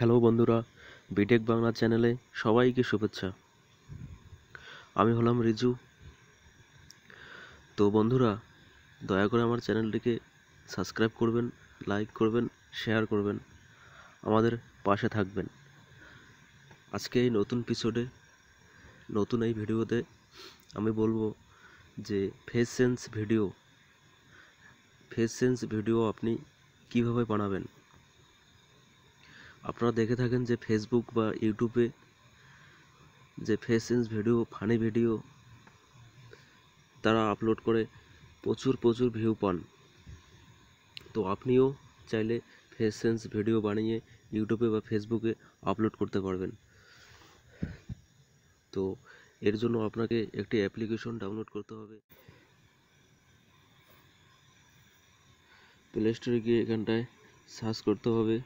hello বন্ধুরা B Tech Bangla চ্যানেলে সবাইকে শুভেচ্ছা আমি হলাম রিজু তো বন্ধুরা দয়া করে আমার চ্যানেলটিকে সাবস্ক্রাইব করবেন লাইক করবেন শেয়ার করবেন আমাদের পাশে থাকবেন আজকে এই নতুন পিসোডে নতুন এই ভিডিওতে আমি বলবো যে face sense video face sense video আপনি কিভাবে বানাবেন আপনারা দেখে থাকেন যে ফেসবুক বা ইউটিউবে যে face sense video funny video তারা আপলোড করে প্রচুর প্রচুর ভিউ পান তো আপনিও চাইলে ফেস সেন্স ভিডিও বানিয়ে ইউটিউবে বা ফেসবুকে আপলোড করতে পারবেন তো এর জন্য আপনাকে একটি অ্যাপ্লিকেশন ডাউনলোড করতে হবে প্লে স্টোরে গিয়ে এখানটায় সার্চ করতে হবে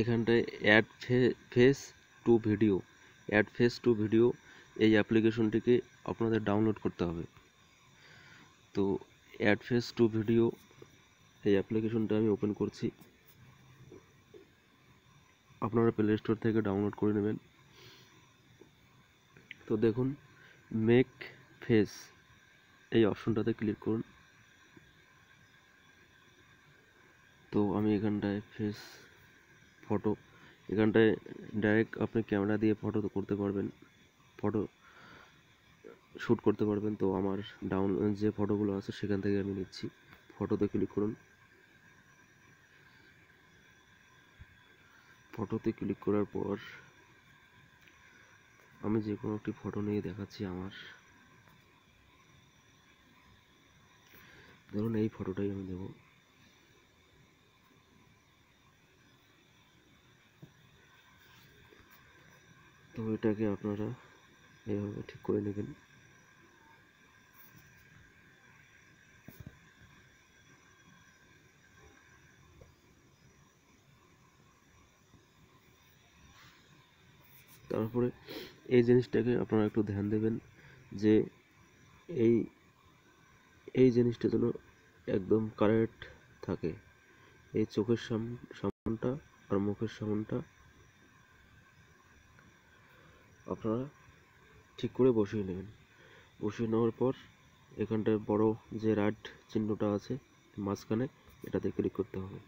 এখানটায় add face to video add face to video এই অ্যাপ্লিকেশনটিকে আপনাদের ডাউনলোড করতে হবে তো অ্যাড ফেস টু ভিডিও এই অ্যাপ্লিকেশনটা আমি ওপেন করছি আপনারা প্লে স্টোর থেকে ডাউনলোড করে নেবেন তো দেখুন মেক ফেস এই অপশনটাতে ক্লিক করুন তো আমি এখানটায় ফেস ফটো এখানটায় ডাইরেক্ট আপনি ক্যামেরা দিয়ে ফটো করতে পারবেন ফটো শ্যুট করতে পারবেন তো আমার ডাউন যে ফটোগুলো আছে সেখান থেকে আমি নিচ্ছি ফটোতে ক্লিক করুন ফটোতে ক্লিক করার পর আমি যে কোনো একটি ফটো নিয়ে দেখাচ্ছি আমার ধরুন এই ফটোটাই আমি দেবো তো এটাকে আপনারা এইভাবে ঠিক করে নেবেন তারপরে এই জিনিসটাকে আপনারা একটু ধ্যান দেবেন যে এই এই জিনিসটা যেন একদম কারেক্ট থাকে এই চোখের সামনটা আর মুখের সামনটা আপনারা ঠিক করে বসিয়ে নেবেন বসিয়ে নেওয়ার পর এখানটায় বড় যে রাড চিহ্নটা আছে মাঝখানে এটাতে ক্লিক করতে হবে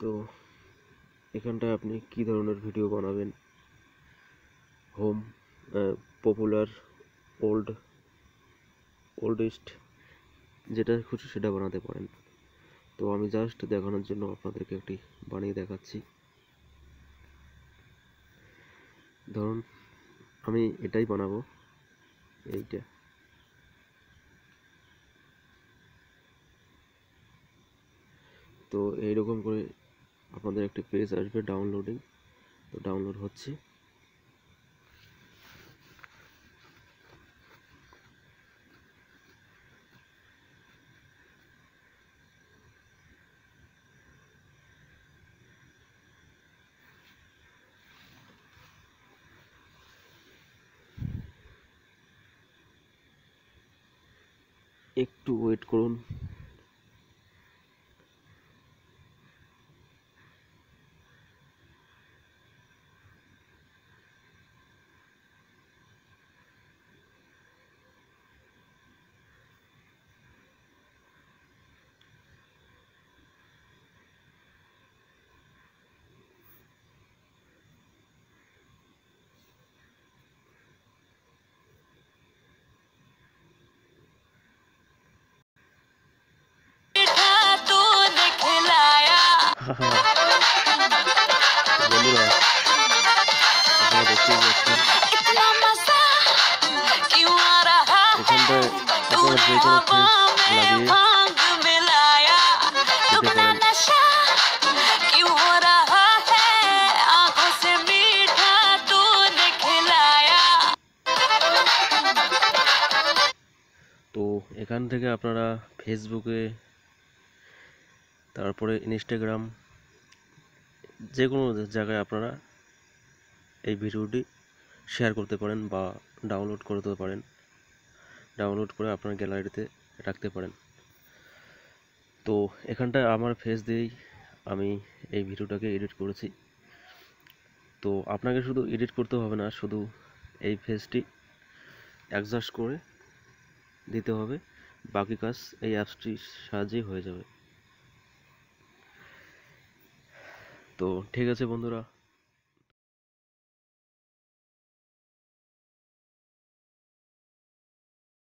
তো এখানটায় আপনি কি ধরনের ভিডিও বানাবেন হোম পপুলার ওল্ড ওল্ডেস্ট যেটা খুশি সেটা বানাতে পারেন তো আমি জাস্ট দেখানোর জন্য আপনাদেরকে একটি বানিয়ে দেখাচ্ছি ধরুন আমি এটাই বানাবো এইটা তো এইরকম করে আপনাদের একটা পেজ আসবে ডাউনলোডিং তো ডাউনলোড হচ্ছে একটু ওয়েট করুন বন্ধুরা আপনারা দেখতেই পাচ্ছেন তো এখান থেকে আপনারা ফেসবুকে তারপরে ইনস্টাগ্রাম যে কোনো জায়গায় আপনারা এই ভিডিওটি শেয়ার করতে পারেন বা ডাউনলোড করতে পারেন ডাউনলোড করে আপনার গ্যালারিতে রাখতে পারেন তো এখানটায় আমার ফেস দিয়েই আমি এই ভিডিওটাকে এডিট করেছি তো আপনাকে শুধু এডিট করতে হবে না শুধু এই ফেসটি অ্যাডজাস্ট করে দিতে হবে বাকি কাজ এই অ্যাপসটির সাহায্যেই হয়ে যাবে তো ঠিক আছে বন্ধুরা